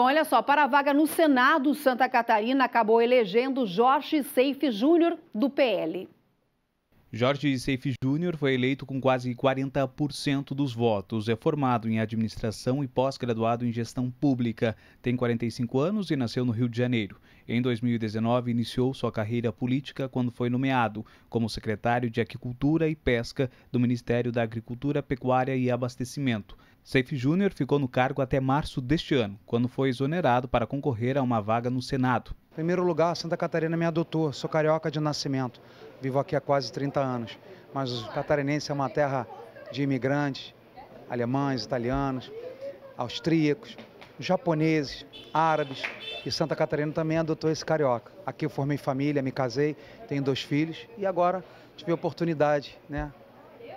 olha só, para a vaga no Senado, Santa Catarina acabou elegendo Jorge Seif Júnior, do PL. Jorge Seif Júnior foi eleito com quase 40% dos votos. É formado em administração e pós-graduado em gestão pública. Tem 45 anos e nasceu no Rio de Janeiro. Em 2019, iniciou sua carreira política quando foi nomeado como secretário de Agricultura e Pesca do Ministério da Agricultura, Pecuária e Abastecimento. Safe Júnior ficou no cargo até março deste ano, quando foi exonerado para concorrer a uma vaga no Senado. Em primeiro lugar, Santa Catarina me adotou. Sou carioca de nascimento. Vivo aqui há quase 30 anos. Mas o catarinense é uma terra de imigrantes, alemães, italianos, austríacos, japoneses, árabes. E Santa Catarina também adotou esse carioca. Aqui eu formei família, me casei, tenho dois filhos e agora tive a oportunidade né,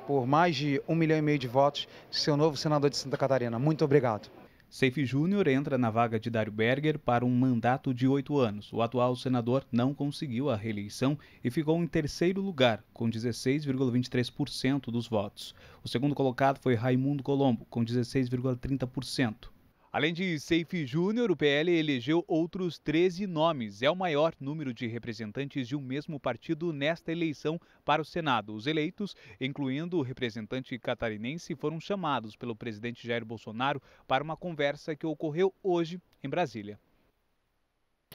por mais de um milhão e meio de votos, seu novo senador de Santa Catarina. Muito obrigado. Seif Júnior entra na vaga de Dário Berger para um mandato de oito anos. O atual senador não conseguiu a reeleição e ficou em terceiro lugar, com 16,23% dos votos. O segundo colocado foi Raimundo Colombo, com 16,30%. Além de Seif Júnior, o PL elegeu outros 13 nomes. É o maior número de representantes de um mesmo partido nesta eleição para o Senado. Os eleitos, incluindo o representante catarinense, foram chamados pelo presidente Jair Bolsonaro para uma conversa que ocorreu hoje em Brasília.